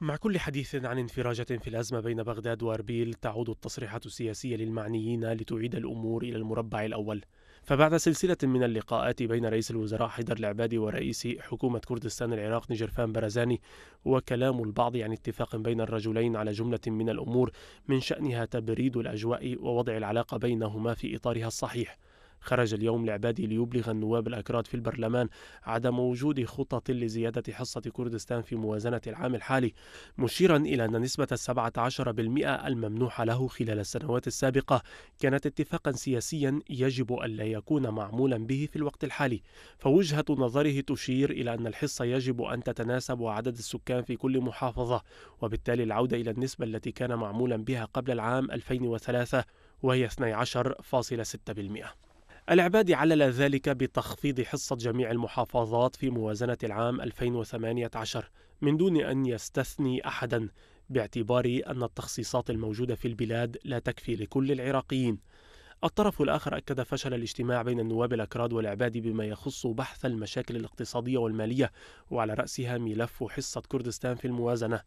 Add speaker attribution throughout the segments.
Speaker 1: مع كل حديث عن انفراجة في الأزمة بين بغداد وأربيل تعود التصريحات السياسية للمعنيين لتعيد الأمور إلى المربع الأول فبعد سلسلة من اللقاءات بين رئيس الوزراء حيدر العبادي ورئيس حكومة كردستان العراق نجرفان برزاني وكلام البعض عن اتفاق بين الرجلين على جملة من الأمور من شأنها تبريد الأجواء ووضع العلاقة بينهما في إطارها الصحيح خرج اليوم العبادي ليبلغ النواب الأكراد في البرلمان عدم وجود خطط لزيادة حصة كردستان في موازنة العام الحالي مشيرا إلى أن نسبة 17% الممنوحة له خلال السنوات السابقة كانت اتفاقا سياسيا يجب أن لا يكون معمولا به في الوقت الحالي فوجهة نظره تشير إلى أن الحصة يجب أن تتناسب عدد السكان في كل محافظة وبالتالي العودة إلى النسبة التي كان معمولا بها قبل العام 2003 وهي 12.6% العبادي علل ذلك بتخفيض حصة جميع المحافظات في موازنة العام 2018 من دون أن يستثني أحدا باعتبار أن التخصيصات الموجودة في البلاد لا تكفي لكل العراقيين الطرف الآخر أكد فشل الاجتماع بين النواب الأكراد والعبادي بما يخص بحث المشاكل الاقتصادية والمالية وعلى رأسها ملف حصة كردستان في الموازنة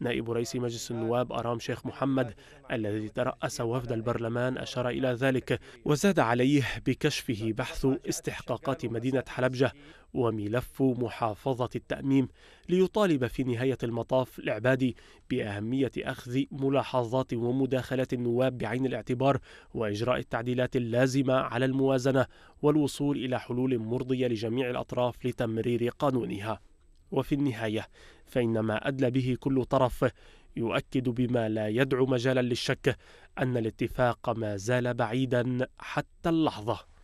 Speaker 1: نائب رئيس مجلس النواب أرام شيخ محمد الذي ترأس وفد البرلمان أشار إلى ذلك وزاد عليه بكشفه بحث استحقاقات مدينة حلبجة وملف محافظة التأميم ليطالب في نهاية المطاف العبادي بأهمية أخذ ملاحظات ومداخلات النواب بعين الاعتبار وإجراء التعديل التعديلات اللازمة على الموازنة والوصول إلى حلول مرضية لجميع الأطراف لتمرير قانونها وفي النهاية فإن ما أدلى به كل طرف يؤكد بما لا يدعو مجالا للشك أن الاتفاق ما زال بعيدا حتى اللحظة